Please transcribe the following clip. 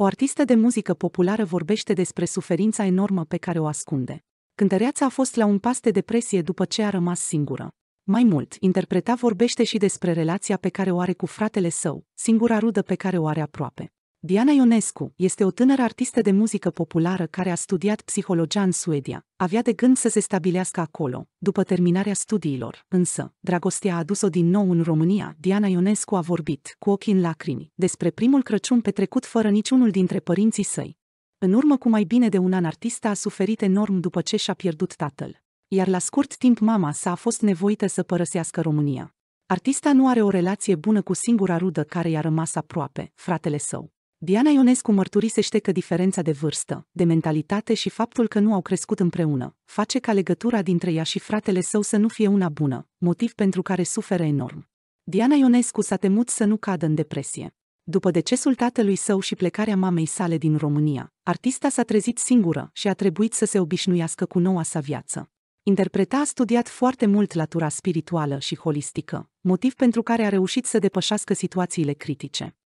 O artistă de muzică populară vorbește despre suferința enormă pe care o ascunde. Cântăreața a fost la un pas de depresie după ce a rămas singură. Mai mult, interpreta vorbește și despre relația pe care o are cu fratele său, singura rudă pe care o are aproape. Diana Ionescu este o tânără artistă de muzică populară care a studiat psihologia în Suedia. Avea de gând să se stabilească acolo, după terminarea studiilor, însă, dragostea a adus-o din nou în România. Diana Ionescu a vorbit, cu ochii în lacrimi, despre primul Crăciun petrecut fără niciunul dintre părinții săi. În urmă cu mai bine de un an, artista a suferit enorm după ce și-a pierdut tatăl. Iar la scurt timp mama sa a fost nevoită să părăsească România. Artista nu are o relație bună cu singura rudă care i-a rămas aproape, fratele său. Diana Ionescu mărturisește că diferența de vârstă, de mentalitate și faptul că nu au crescut împreună, face ca legătura dintre ea și fratele său să nu fie una bună, motiv pentru care suferă enorm. Diana Ionescu s-a temut să nu cadă în depresie. După decesul tatălui său și plecarea mamei sale din România, artista s-a trezit singură și a trebuit să se obișnuiască cu noua sa viață. Interpreta a studiat foarte mult latura spirituală și holistică, motiv pentru care a reușit să depășească situațiile critice.